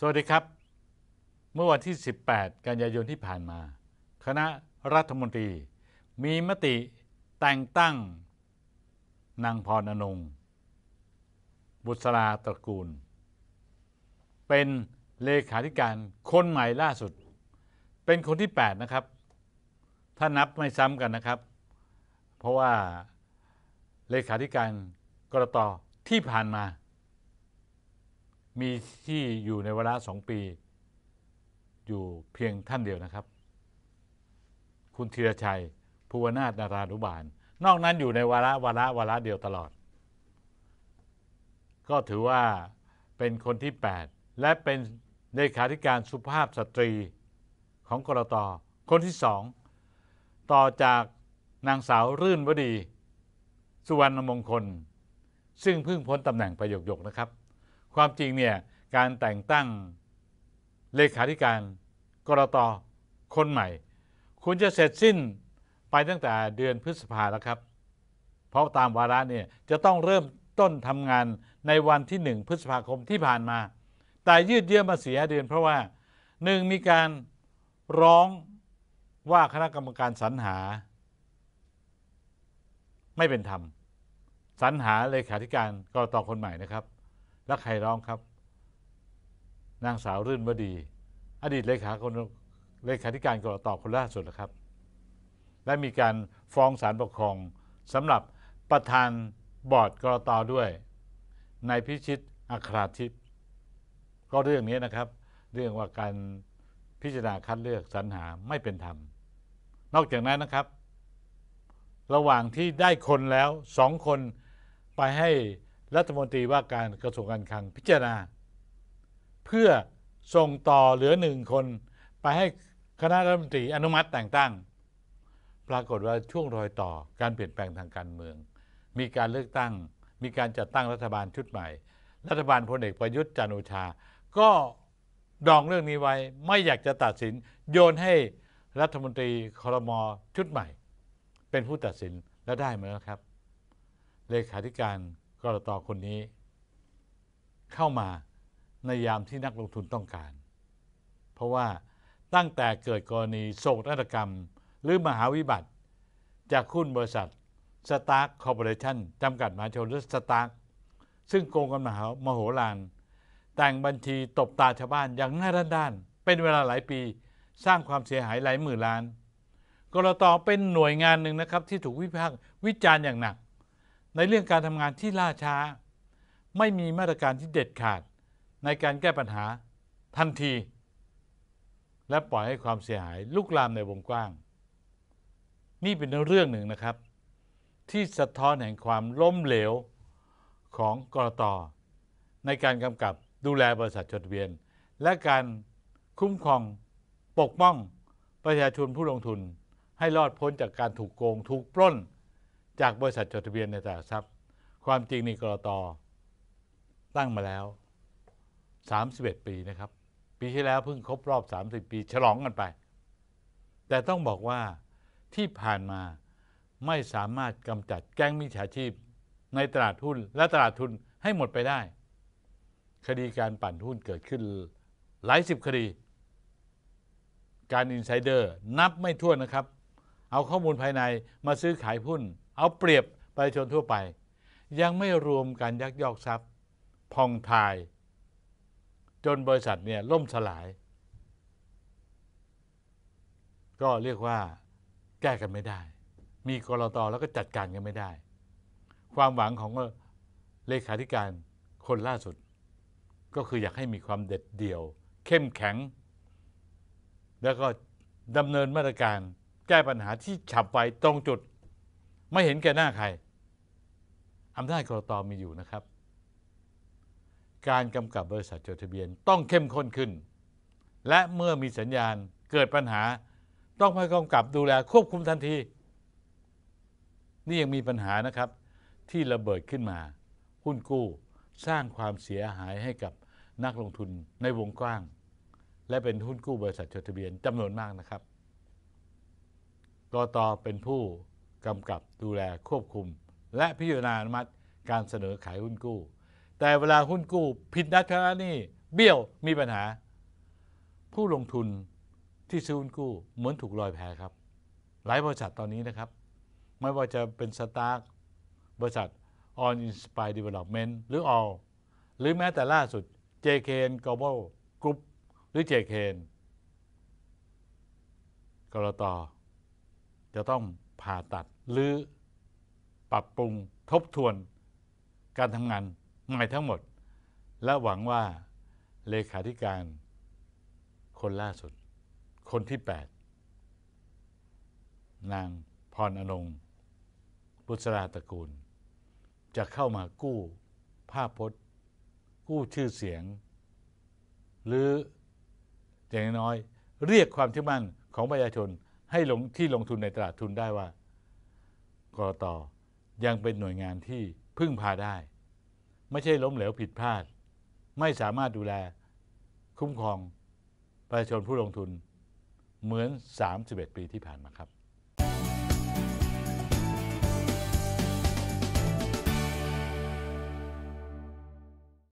สวัสดีครับ เมื่อวันที่ 18 กันยายนที่ผ่านมา คณะรัฐมนตรีมีมติแต่งตั้งนางพรอนงบุษราตระกูล เป็นเลขาธิการคนใหม่ล่าสุด เป็นคนที่8นะครับถ้านับไม่ซ้ำกันนะครับ เพราะว่าเลขาธิการกรตที่ผ่านมามีที่อยู่ในเวลาสองปี อยู่เพียงท่านเดียวนะครับ คุณธีรชัย ภูวนาถนารานุบาล นอกนั้นอยู่ในวาระวาระวาระเดียวตลอด ก็ถือว่าเป็นคนที่ 8 และเป็นเลขาธิการสุภาพสตรีของกรตคนที่สองต่อจากนางสาวรื่นวดี สุวรรณมงคล ซึ่งเพิ่งพ้นตำแหน่งประโยคๆนะครับความจริงเนี่ยการแต่งตั้งเลขาธิการกรตคนใหม่ คุณจะเสร็จสิ้นไปตั้งแต่เดือนพฤษภาแล้วครับ เพราะตามวาระเนี่ยจะต้องเริ่มต้นทำงานในวันที่หนึ่งพฤษภาคมที่ผ่านมา แต่ยืดเยื้อมาเสียเดือน เพราะว่าหนึ่งมีการร้องว่าคณะกรรมการสรรหา ไม่เป็นธรรมสรรหาเลขาธิการกรตคนใหม่นะครับแล้วใครร้องครับ นางสาวรื่นวดี อดีตเลขาคนเลขาธิการกรตคนล่าสุดนะครับ และมีการฟ้องศาลปกครองสำหรับประธานบอร์ดกรตด้วยนายพิชิตอัคราทิพย์ก็เรื่องนี้นะครับ เรื่องว่าการพิจารณาคัดเลือกสรรหาไม่เป็นธรรม นอกจากนั้นนะครับ ระหว่างที่ได้คนแล้วสองคนไปให้รัฐมนตรีว่าการกระทรวงการคลังพิจารณา เพื่อส่งต่อเหลือหนึ่งคนไปให้คณะรัฐมนตรีอนุมัติแต่งตั้ง ปรากฏว่าช่วงรอยต่อการเปลี่ยนแปลงทางการเมือง มีการเลือกตั้งมีการจัดตั้งรัฐบาลชุดใหม่ รัฐบาลพลเอกประยุทธ์จันโอชา ก็ดองเรื่องนี้ไว้ ไม่อยากจะตัดสินโยนให้รัฐมนตรีคอรมอชุดใหม่ เป็นผู้ตัดสินแล้วได้ไหมครับ เลขาธิการกรตคนนี้เข้ามาในยามที่นักลงทุนต้องการ เพราะว่าตั้งแต่เกิดกรณีโศกนาฏกรรมหรือมหาวิบัติ จากหุ้นบริษัทสตาร์คคอร์ปอเรชั่นจำกัดมหาชนหรือสตาร์ซึ่งโกงกันมหามโหฬารแต่งบัญชีตบตาชาวบ้านอย่างหน้าด้าน เป็นเวลาหลายปีสร้างความเสียหายหลายหมื่นล้านกรตเป็นหน่วยงานหนึ่งนะครับที่ถูกวิพากษ์วิจารณ์อย่างหนักในเรื่องการทำงานที่ล่าช้า ไม่มีมาตรการที่เด็ดขาด ในการแก้ปัญหาทันที และปล่อยให้ความเสียหายลุกลามในวงกว้าง นี่เป็นเรื่องหนึ่งนะครับ ที่สะท้อนแห่งความล้มเหลวของกรตในการกำกับดูแลบริษัทจดทะเบียน และการคุ้มครองปกป้องประชาชนผู้ลงทุนให้รอดพ้นจากการถูกโกง ถูกปล้นจากบริษัทจดทะเบียนในตลาดทรัพย์ ความจริงนี่กรตตั้งมาแล้ว 31 ปีนะครับ ปีที่แล้วเพิ่งครบรอบ 30 ปีฉลองกันไป แต่ต้องบอกว่าที่ผ่านมาไม่สามารถกำจัดแก๊งมิจฉาชีพ ในตลาดหุ้นและตลาดทุนให้หมดไปได้ คดีการปั่นหุ้นเกิดขึ้น หลายสิบคดี การอินไซเดอร์นับไม่ถ้วนนะครับ เอาข้อมูลภายในมาซื้อขายหุ้นเอาเปรียบประชาชนทั่วไป ยังไม่รวมการยักยอกทรัพย์ พองทาย จนบริษัทเนี่ยล่มสลาย ก็เรียกว่าแก้กันไม่ได้ มีกรตแล้วก็จัดการกันไม่ได้ ความหวังของเลขาธิการคนล่าสุด ก็คืออยากให้มีความเด็ดเดี่ยว เข้มแข็ง แล้วก็ดำเนินมาตรการแก้ปัญหาที่ฉับไวตรงจุดไม่เห็นแก่หน้าใครอำนาจกรตมีอยู่นะครับ การกำกับบริษัทจดทะเบียนต้องเข้มข้นขึ้น และเมื่อมีสัญญาณเกิดปัญหา ต้องไปกำกับดูแลควบคุมทันที นี่ยังมีปัญหานะครับที่ระเบิดขึ้นมา หุ้นกู้สร้างความเสียหายให้กับนักลงทุนในวงกว้าง และเป็นหุ้นกู้บริษัทจดทะเบียนจำนวนมากนะครับกตเป็นผู้กำกับดูแลควบคุม และพิจารณาอนุมัติการเสนอขายหุ้นกู้ แต่เวลาหุ้นกู้ผิดนัดชำระหนี้เบี้ยวมีปัญหา ผู้ลงทุนที่ซื้อหุ้นกู้ เหมือนถูกลอยแพครับ หลายบริษัทตอนนี้นะครับ ไม่ว่าจะเป็นสตาร์บริษัท On Inspire Development หรือ All หรือแม้แต่ล่าสุด JKN Global Group หรือ JKN กรตจะต้องผ่าตัดหรือปรับปรุงทบทวนการทำงานใหม่ทั้งหมด และหวังว่าเลขาธิการคนล่าสุด คนที่8นางพรอนงบุษราตระกูล จะเข้ามากู้ภาพพจน์ กู้ชื่อเสียง หรืออย่างน้อยเรียกความเชื่อมั่นของประชาชนให้ลงที่ลงทุนในตลาดทุนได้ว่ากรตยังเป็นหน่วยงานที่พึ่งพาได้ ไม่ใช่ล้มเหลวผิดพลาด ไม่สามารถดูแลคุ้มครองประชาชนผู้ลงทุนเหมือน 31 ปีที่ผ่านมาครับ